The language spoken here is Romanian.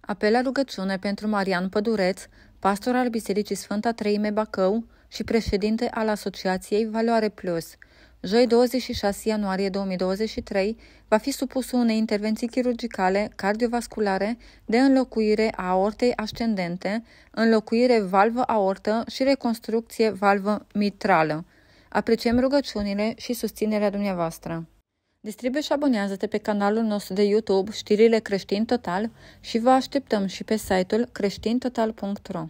Apel la rugăciune pentru Marian Pădureț, pastor al Bisericii Sfânta Treime Bacău și președinte al Asociației Valoare Plus. Joi 26 ianuarie 2023 va fi supus unei intervenții chirurgicale cardiovasculare de înlocuire a aortei ascendente, înlocuire valvă aortă și reconstrucție valvă mitrală. Apreciem rugăciunile și susținerea dumneavoastră. Distribuie și abonează-te pe canalul nostru de YouTube Știrile Creștin Total și vă așteptăm și pe site-ul creștintotal.ro